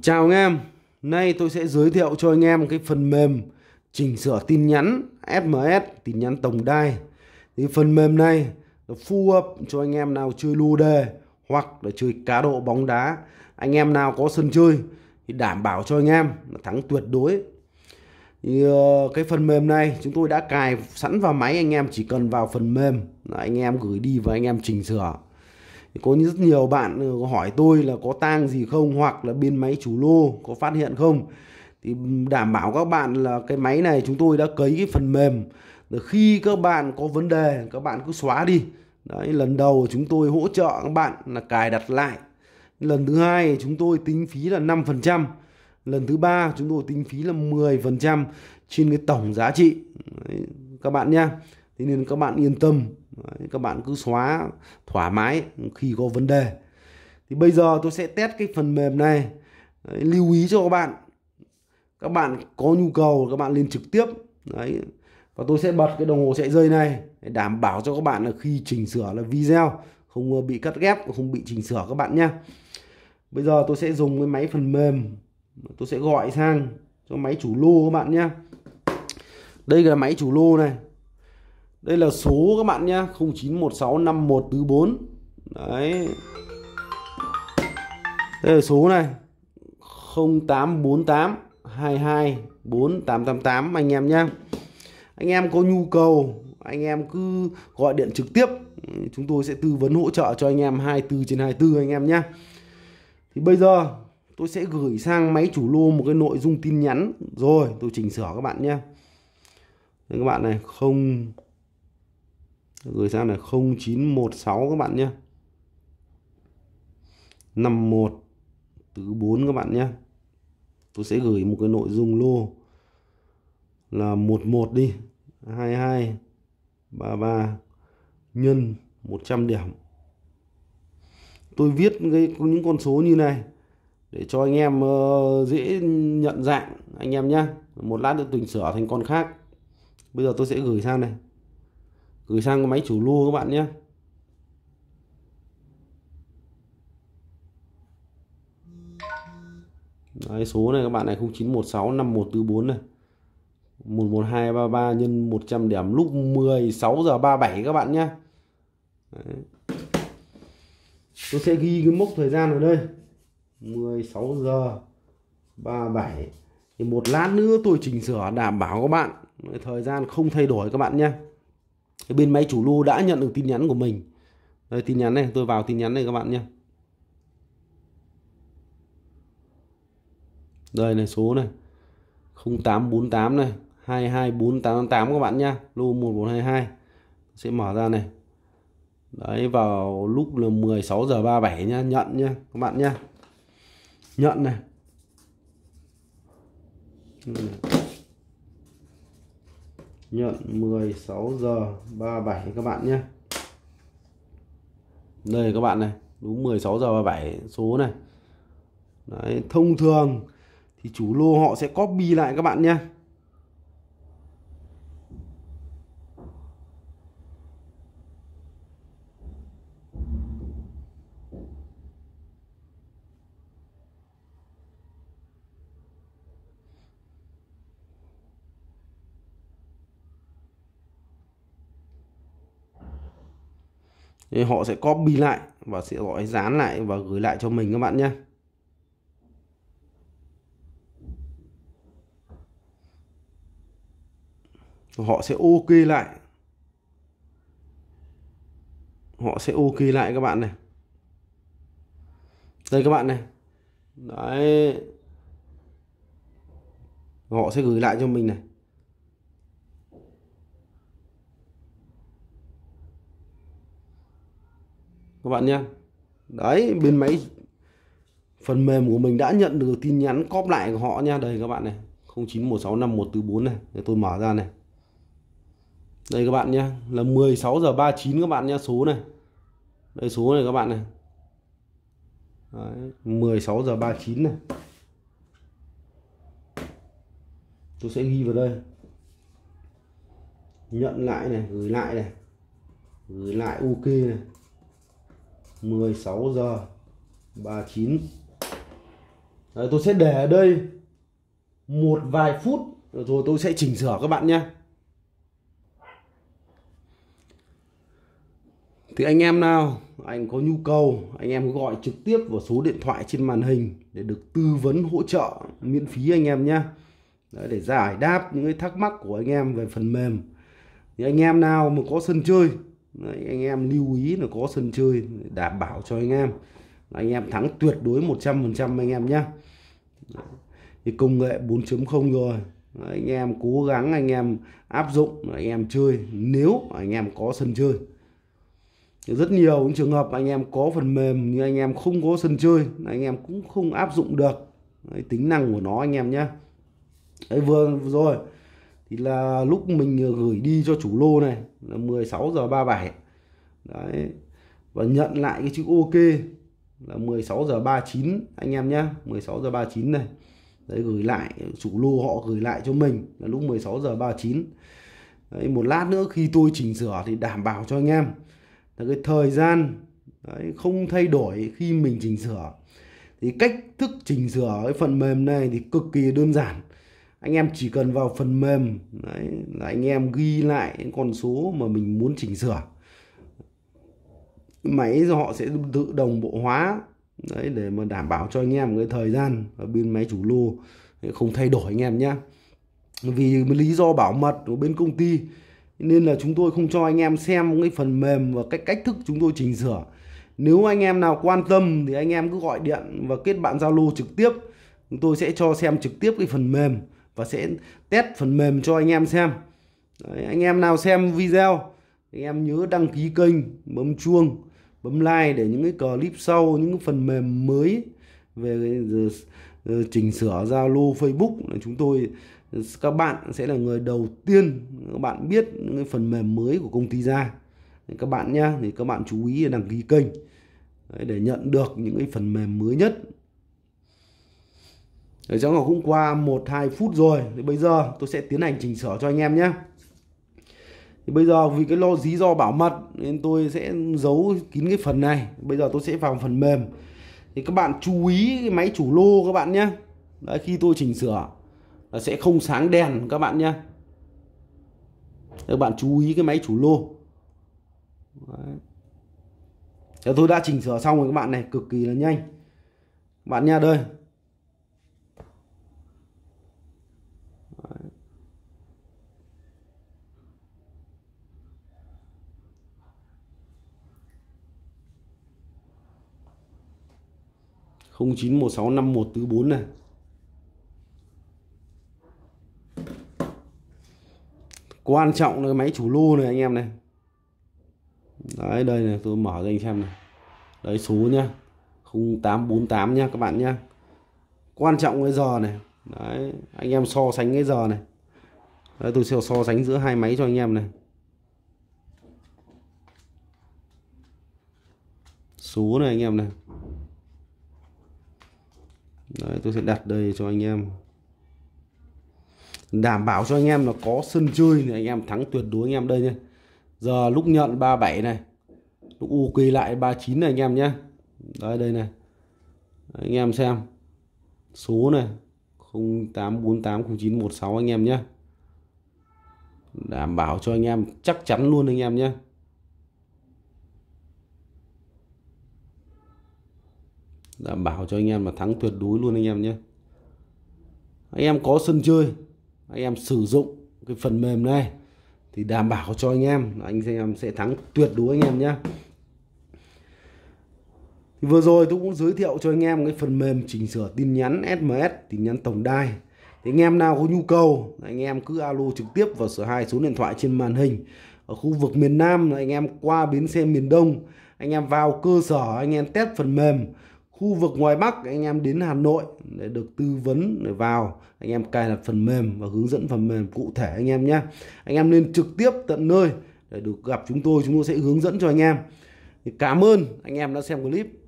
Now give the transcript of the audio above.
Chào anh em, nay tôi sẽ giới thiệu cho anh em cái phần mềm chỉnh sửa tin nhắn SMS, tin nhắn tổng đài. Thì phần mềm này nó phù hợp cho anh em nào chơi lô đề hoặc là chơi cá độ bóng đá. Anh em nào có sân chơi thì đảm bảo cho anh em là thắng tuyệt đối. Thì ờ, cái phần mềm này chúng tôi đã cài sẵn vào máy anh em chỉ cần vào phần mềm là anh em gửi đi và anh em chỉnh sửa có rất nhiều bạn ừ, hỏi tôi là có tang gì không hoặc là bên máy chủ lô có phát hiện không thì đảm bảo các bạn là cái máy này chúng tôi đã cấy cái phần mềm để khi các bạn có vấn đề các bạn cứ xóa đi đấy lần đầu chúng tôi hỗ trợ các bạn là cài đặt lại lần thứ hai chúng tôi tính phí là 5% lần thứ ba chúng tôi tính phí là 10% trên cái tổng giá trị đấy, các bạn nhé thế nên các bạn yên tâm các bạn cứ xóa thoải mái khi có vấn đề thì bây giờ tôi sẽ test cái phần mềm này Đấy, lưu ý cho các bạn các bạn có nhu cầu các bạn lên trực tiếp Đấy. và tôi sẽ bật cái đồng hồ chạy dây này để đảm bảo cho các bạn là khi chỉnh sửa là video không bị cắt ghép không bị chỉnh sửa các bạn nhé bây giờ tôi sẽ dùng cái máy phần mềm tôi sẽ gọi sang cho máy chủ lô các bạn nhé đây là máy chủ lô này đây là số các bạn nhé 09165144 đấy đây là số này 0848 22 anh em nhé anh em có nhu cầu anh em cứ gọi điện trực tiếp chúng tôi sẽ tư vấn hỗ trợ cho anh em 24 trên 24 anh em nhé thì bây giờ tôi sẽ gửi sang máy chủ lô một cái nội dung tin nhắn rồi tôi chỉnh sửa các bạn nhé các bạn này không gửi sang là 0916 các bạn nhé 51 tứ 4 các bạn nhé tôi sẽ gửi một cái nội dung lô là 11 đi 22 33 nhân 100 điểm tôi viết cái, những con số như này để cho anh em uh, dễ nhận dạng anh em nhé một lát nữa tùy sửa thành con khác bây giờ tôi sẽ gửi sang này gửi sang máy chủ lưu các bạn nhé Đấy, số này các bạn này 0916 5144 này 11233 nhân 100 điểm lúc 16 giờ 37 các bạn nhé Tôi sẽ ghi cái mốc thời gian ở đây 16 giờ 37 thì một lát nữa tôi chỉnh sửa đảm bảo các bạn thời gian không thay đổi các bạn nhé thì bên máy chủ lô đã nhận được tin nhắn của mình đây tin nhắn này tôi vào tin nhắn này các bạn nhé đây này số này 0848 này 224888 các bạn nhá lô 1422 sẽ mở ra này đấy vào lúc là 16 giờ 37 nhá nhận nhá các bạn nhá nhận này nhuận 16 giờ 37 các bạn nhé đây các bạn này đúng 16 giờ 37 số này Đấy, thông thường thì chủ lô họ sẽ copy lại các bạn nhé thì họ sẽ copy lại và sẽ gọi dán lại và gửi lại cho mình các bạn nhé họ sẽ ok lại họ sẽ ok lại các bạn này đây các bạn này đấy họ sẽ gửi lại cho mình này các bạn nhé đấy bên máy phần mềm của mình đã nhận được tin nhắn cóp lại của họ nha đây các bạn này 09165144 này để tôi mở ra này đây các bạn nhé là 16 giờ 39 các bạn nhé số này đây số này các bạn này Đấy, 16 giờ 39 này tôi sẽ ghi vào đây nhận lại này gửi lại này gửi lại ok này 16 giờ 39 Đấy, tôi sẽ để ở đây một vài phút rồi tôi sẽ chỉnh sửa các bạn nhé thì anh em nào anh có nhu cầu anh em cứ gọi trực tiếp vào số điện thoại trên màn hình để được tư vấn hỗ trợ miễn phí anh em nhé Đấy, để giải đáp những cái thắc mắc của anh em về phần mềm thì anh em nào mà có sân chơi Đấy, anh em lưu ý là có sân chơi đảm bảo cho anh em anh em thắng tuyệt đối 100% anh em nhé thì công nghệ 4.0 rồi Đấy, anh em cố gắng anh em áp dụng anh em chơi nếu anh em có sân chơi rất nhiều những trường hợp anh em có phần mềm nhưng anh em không có sân chơi anh em cũng không áp dụng được Đấy, tính năng của nó anh em nhé vừa rồi thì là lúc mình ờ, gửi đi cho chủ lô này là 16 giờ 37 đấy và nhận lại cái chữ ok là 16 giờ 39 anh em nhé 16 giờ 39 này đấy gửi lại chủ lô họ gửi lại cho mình là lúc 16 giờ 39 đấy, một lát nữa khi tôi chỉnh sửa thì đảm bảo cho anh em là cái thời gian đấy, không thay đổi khi mình chỉnh sửa thì cách thức chỉnh sửa cái phần mềm này thì cực kỳ đơn giản anh em chỉ cần vào phần mềm đấy, là anh em ghi lại những con số mà mình muốn chỉnh sửa máy họ sẽ tự đồng bộ hóa đấy để mà đảm bảo cho anh em cái thời gian ở bên máy chủ lô không thay đổi anh em nhé vì lý do bảo mật của bên công ty nên là chúng tôi không cho anh em xem cái phần mềm và cách cách thức chúng tôi chỉnh sửa nếu anh em nào quan tâm thì anh em cứ gọi điện và kết bạn zalo trực tiếp chúng tôi sẽ cho xem trực tiếp cái phần mềm và sẽ test phần mềm cho anh em xem Đấy, anh em nào xem video anh em nhớ đăng ký kênh bấm chuông bấm like để những cái clip sau những cái phần mềm mới về chỉnh sửa Zalo Facebook là chúng tôi các bạn sẽ là người đầu tiên các bạn biết những cái phần mềm mới của công ty ra các bạn nhá thì các bạn chú ý đăng ký kênh để nhận được những cái phần mềm mới nhất Đấy, cháu Ngọc cũng qua 1-2 phút rồi thì bây giờ tôi sẽ tiến hành chỉnh sửa cho anh em nhé thì bây giờ vì cái lo dí do bảo mật nên tôi sẽ giấu kín cái phần này bây giờ tôi sẽ vào phần mềm thì các bạn chú ý cái máy chủ lô các bạn nhé Đấy, khi tôi chỉnh sửa là sẽ không sáng đèn các bạn nhé các bạn chú ý cái máy chủ lô Đấy. Thế tôi đã chỉnh sửa xong rồi các bạn này cực kỳ là nhanh bạn nha đây 0916514144 này quan trọng là máy chủ lô này anh em này đấy đây này tôi mở cho anh xem này đấy số nhá 0848 nhá các bạn nhá quan trọng cái giờ này đấy anh em so sánh cái giờ này đấy tôi sẽ so sánh giữa hai máy cho anh em này số này anh em này Đấy, tôi sẽ đặt đây cho anh em đảm bảo cho anh em là có sân chơi thì anh em thắng tuyệt đối anh em đây nhé giờ lúc nhận 37 này lúc u kỳ lại 39 này anh em nhé đây đây này anh em xem số này 08480916 anh em nhé đảm bảo cho anh em chắc chắn luôn anh em nhé đảm bảo cho anh em là thắng tuyệt đối luôn anh em nhé anh em có sân chơi anh em sử dụng cái phần mềm này thì đảm bảo cho anh em anh em sẽ thắng tuyệt đối anh em nhé vừa rồi tôi cũng giới thiệu cho anh em cái phần mềm chỉnh sửa tin nhắn SMS tin nhắn tổng đài thì anh em nào có nhu cầu anh em cứ alo trực tiếp vào số hai số điện thoại trên màn hình ở khu vực miền Nam là anh em qua bến xe miền Đông anh em vào cơ sở anh em test phần mềm khu vực ngoài Bắc anh em đến Hà Nội để được tư vấn để vào anh em cài đặt phần mềm và hướng dẫn phần mềm cụ thể anh em nhé anh em nên trực tiếp tận nơi để được gặp chúng tôi chúng tôi sẽ hướng dẫn cho anh em cảm ơn anh em đã xem clip